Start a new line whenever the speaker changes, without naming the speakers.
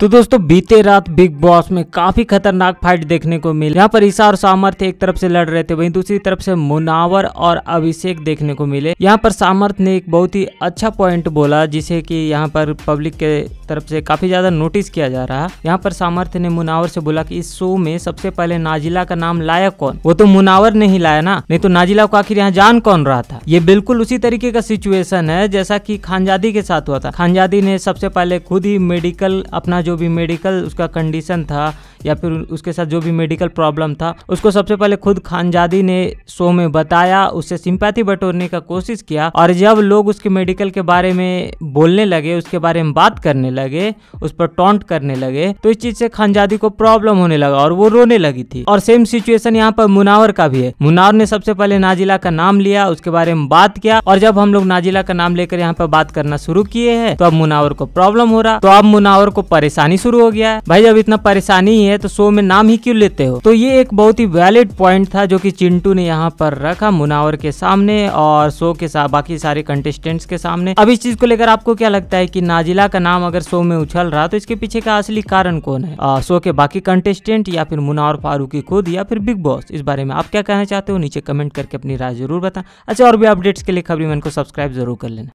तो दोस्तों बीते रात बिग बॉस में काफी खतरनाक फाइट देखने को मिली यहाँ पर ईसा और सामर्थ एक तरफ से लड़ रहे थे वहीं दूसरी तरफ से मुनावर और अभिषेक देखने को मिले यहाँ पर सामर्थ ने एक बहुत ही अच्छा पॉइंट बोला जिसे कि यहाँ पर पब्लिक के तरफ से काफी ज्यादा नोटिस किया जा रहा यहाँ पर सामर्थ ने मुनावर से बोला की इस शो में सबसे पहले नाजिला का नाम लाया कौन वो तो मुनावर ने ही लाया ना नहीं तो नाजिला को आखिर यहाँ जान कौन रहा था ये बिल्कुल उसी तरीके का सिचुएशन है जैसा की खानजादी के साथ हुआ था खानजादी ने सबसे पहले खुद ही मेडिकल अपना जो भी मेडिकल उसका कंडीशन था या फिर उसके साथ जो भी मेडिकल प्रॉब्लम था उसको सबसे पहले खुद खानजादी ने शो में बताया उससे सिंपैथी बटोरने का कोशिश किया और जब लोग उसके मेडिकल के बारे में बोलने लगे उसके बारे में बात करने लगे उस पर टॉन्ट करने लगे तो इस चीज से खानजादी को प्रॉब्लम होने लगा और वो रोने लगी थी और सेम सिचुएशन यहाँ पर मुनावर का भी है मुनावर ने सबसे पहले नाजिला का नाम लिया उसके बारे में बात किया और जब हम लोग नाजिला का नाम लेकर यहाँ पर बात करना शुरू किए हैं तो अब मुनावर को प्रॉब्लम हो रहा तो अब मुनावर को परेशान परेशानी शुरू हो गया है भाई जब इतना परेशानी है तो शो में नाम ही क्यों लेते हो तो ये एक बहुत ही वैलिड पॉइंट था जो की चिंटू ने यहाँ पर रखा मुनावर के सामने और शो के साथ बाकी सारे कंटेस्टेंट्स के सामने अब इस चीज को लेकर आपको क्या लगता है की नाजिला का नाम अगर शो में उछल रहा तो इसके पीछे का असली कारण कौन है शो के बाकी कंटेस्टेंट या फिर मुनावर फारूकी खुद या फिर बिग बॉस इस बारे में आप क्या कहना चाहते हो नीचे कमेंट करके अपनी राय जरूर बताएं अच्छा और भी अपडेट्स के लिए खबरी मन को सब्सक्राइब जरूर कर लेना